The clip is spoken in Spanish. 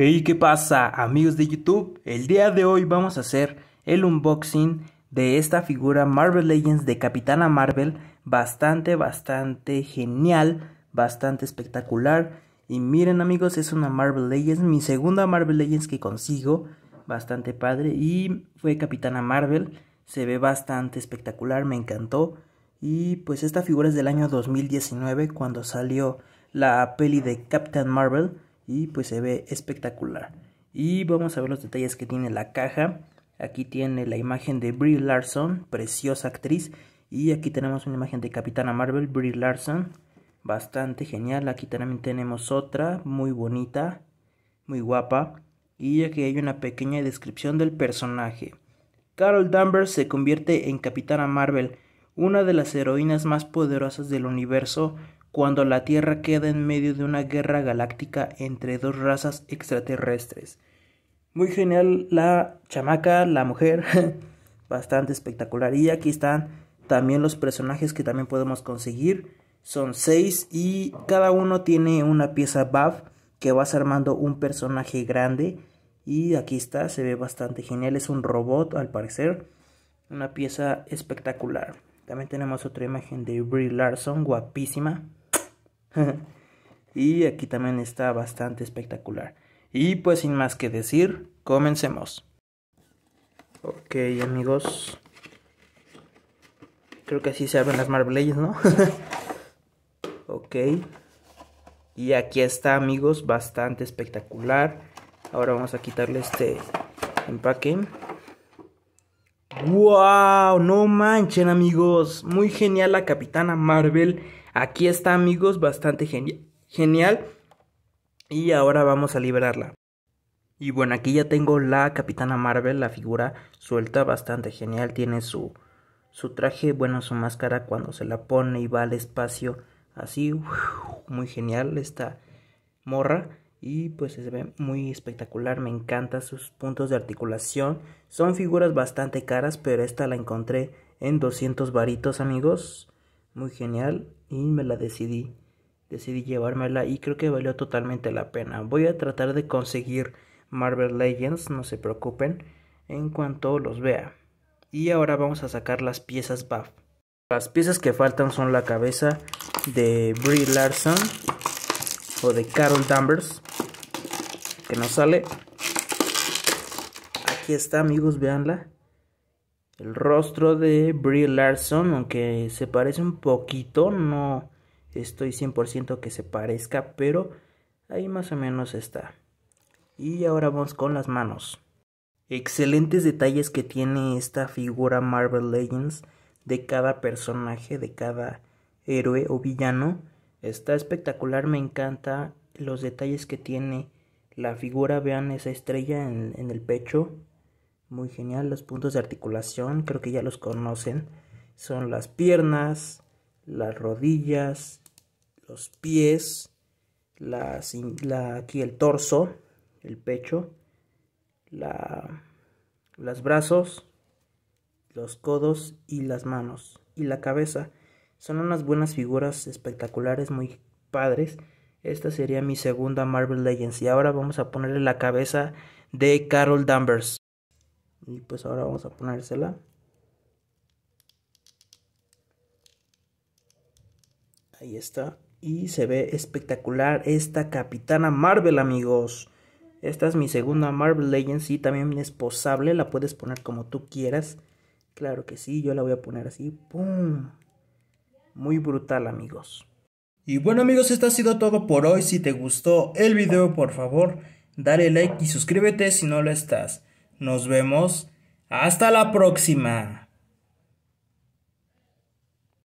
Hey, ¿qué pasa amigos de YouTube? El día de hoy vamos a hacer el unboxing de esta figura Marvel Legends de Capitana Marvel. Bastante, bastante genial, bastante espectacular. Y miren amigos, es una Marvel Legends, mi segunda Marvel Legends que consigo. Bastante padre. Y fue Capitana Marvel. Se ve bastante espectacular, me encantó. Y pues esta figura es del año 2019 cuando salió la peli de Captain Marvel y pues se ve espectacular. Y vamos a ver los detalles que tiene la caja. Aquí tiene la imagen de Brie Larson, preciosa actriz. Y aquí tenemos una imagen de Capitana Marvel, Brie Larson. Bastante genial. Aquí también tenemos otra, muy bonita, muy guapa. Y aquí hay una pequeña descripción del personaje. Carol Danvers se convierte en Capitana Marvel, una de las heroínas más poderosas del universo cuando la Tierra queda en medio de una guerra galáctica entre dos razas extraterrestres. Muy genial la chamaca, la mujer, bastante espectacular. Y aquí están también los personajes que también podemos conseguir. Son seis y cada uno tiene una pieza BAF que vas armando un personaje grande. Y aquí está, se ve bastante genial, es un robot al parecer. Una pieza espectacular. También tenemos otra imagen de Brie Larson, guapísima. y aquí también está bastante espectacular. Y pues sin más que decir, comencemos. Ok amigos. Creo que así se abren las Marvel ¿no? ok. Y aquí está amigos, bastante espectacular. Ahora vamos a quitarle este empaque. ¡Wow! No manchen amigos. Muy genial la capitana Marvel. Aquí está amigos, bastante genial. Y ahora vamos a liberarla. Y bueno, aquí ya tengo la capitana Marvel, la figura suelta, bastante genial. Tiene su, su traje, bueno, su máscara cuando se la pone y va al espacio. Así, muy genial esta morra y pues se ve muy espectacular, me encantan sus puntos de articulación. Son figuras bastante caras, pero esta la encontré en 200 varitos, amigos. Muy genial y me la decidí. Decidí llevármela y creo que valió totalmente la pena. Voy a tratar de conseguir Marvel Legends, no se preocupen, en cuanto los vea. Y ahora vamos a sacar las piezas buff. Las piezas que faltan son la cabeza de Brie Larson o de Carol Danvers que nos sale. Aquí está, amigos, veanla. El rostro de Brie Larson, aunque se parece un poquito, no estoy 100% que se parezca, pero ahí más o menos está. Y ahora vamos con las manos. Excelentes detalles que tiene esta figura Marvel Legends de cada personaje, de cada héroe o villano. Está espectacular, me encanta los detalles que tiene la figura, vean esa estrella en, el pecho. Muy genial. Los puntos de articulación, creo que ya los conocen. Son las piernas, las rodillas, los pies, la, aquí el torso, el pecho, la, los brazos, los codos y las manos y la cabeza. Son unas buenas figuras espectaculares, muy padres. Esta sería mi segunda Marvel Legends. Y ahora vamos a ponerle la cabeza de Carol Danvers. Y pues ahora vamos a ponérsela. Ahí está. Y se ve espectacular esta Capitana Marvel, amigos. Esta es mi segunda Marvel Legends y también es posable. La puedes poner como tú quieras. Claro que sí, yo la voy a poner así. ¡Pum! Muy brutal, amigos. Y bueno amigos, esto ha sido todo por hoy. Si te gustó el video, por favor, dale like y suscríbete si no lo estás. Nos vemos. Hasta la próxima.